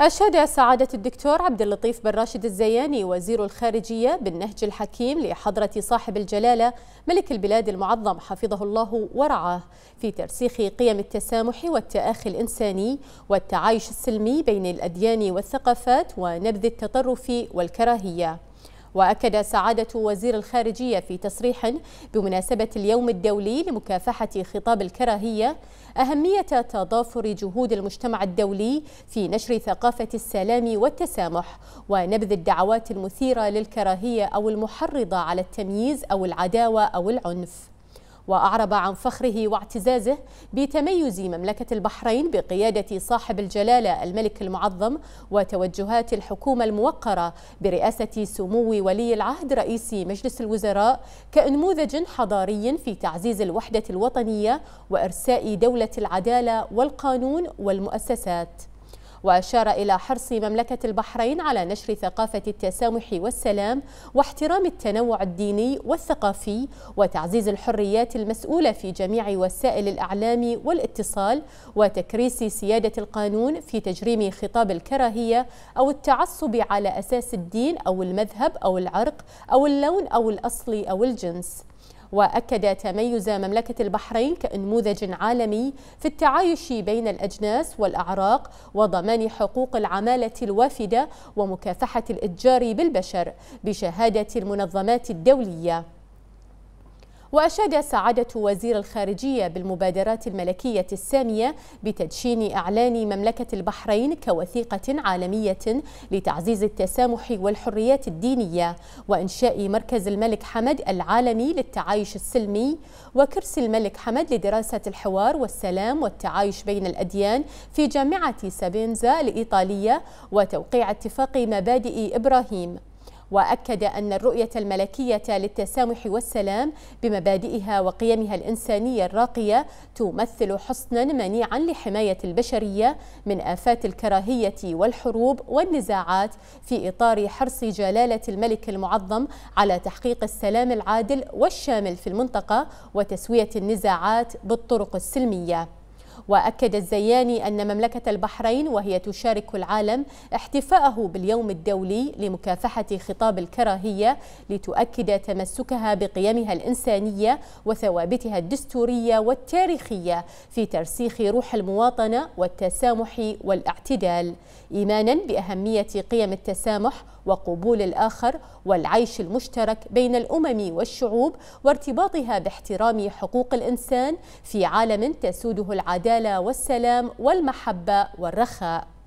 أشاد سعادة الدكتور عبد اللطيف بن راشد الزياني وزير الخارجية بالنهج الحكيم لحضرة صاحب الجلالة ملك البلاد المعظم حفظه الله ورعاه في ترسيخ قيم التسامح والتآخي الإنساني والتعايش السلمي بين الأديان والثقافات ونبذ التطرف والكراهية وأكد سعادة وزير الخارجية في تصريح بمناسبة اليوم الدولي لمكافحة خطاب الكراهية أهمية تضافر جهود المجتمع الدولي في نشر ثقافة السلام والتسامح ونبذ الدعوات المثيرة للكراهية أو المحرضة على التمييز أو العداوة أو العنف وأعرب عن فخره واعتزازه بتميز مملكة البحرين بقيادة صاحب الجلالة الملك المعظم وتوجهات الحكومة الموقرة برئاسة سمو ولي العهد رئيس مجلس الوزراء كأنموذج حضاري في تعزيز الوحدة الوطنية وإرساء دولة العدالة والقانون والمؤسسات وأشار إلى حرص مملكة البحرين على نشر ثقافة التسامح والسلام واحترام التنوع الديني والثقافي وتعزيز الحريات المسؤولة في جميع وسائل الإعلام والاتصال وتكريس سيادة القانون في تجريم خطاب الكراهية أو التعصب على أساس الدين أو المذهب أو العرق أو اللون أو الأصل أو الجنس وأكد تميز مملكة البحرين كنموذج عالمي في التعايش بين الأجناس والأعراق وضمان حقوق العمالة الوافدة ومكافحة الإتجار بالبشر بشهادة المنظمات الدولية وأشاد سعادة وزير الخارجية بالمبادرات الملكية السامية بتدشين إعلان مملكة البحرين كوثيقة عالمية لتعزيز التسامح والحريات الدينية وإنشاء مركز الملك حمد العالمي للتعايش السلمي وكرسي الملك حمد لدراسة الحوار والسلام والتعايش بين الأديان في جامعة سابينزا الإيطالية وتوقيع اتفاق مبادئ إبراهيم وأكد أن الرؤية الملكية للتسامح والسلام بمبادئها وقيمها الإنسانية الراقية تمثل حصنا منيعا لحماية البشرية من آفات الكراهية والحروب والنزاعات في إطار حرص جلالة الملك المعظم على تحقيق السلام العادل والشامل في المنطقة وتسوية النزاعات بالطرق السلمية وأكد الزياني أن مملكة البحرين وهي تشارك العالم احتفاءه باليوم الدولي لمكافحة خطاب الكراهية لتؤكد تمسكها بقيمها الإنسانية وثوابتها الدستورية والتاريخية في ترسيخ روح المواطنة والتسامح والاعتدال إيمانا بأهمية قيم التسامح وقبول الآخر والعيش المشترك بين الأمم والشعوب وارتباطها باحترام حقوق الإنسان في عالم تسوده العادات العدالة والسلام والمحبة والرخاء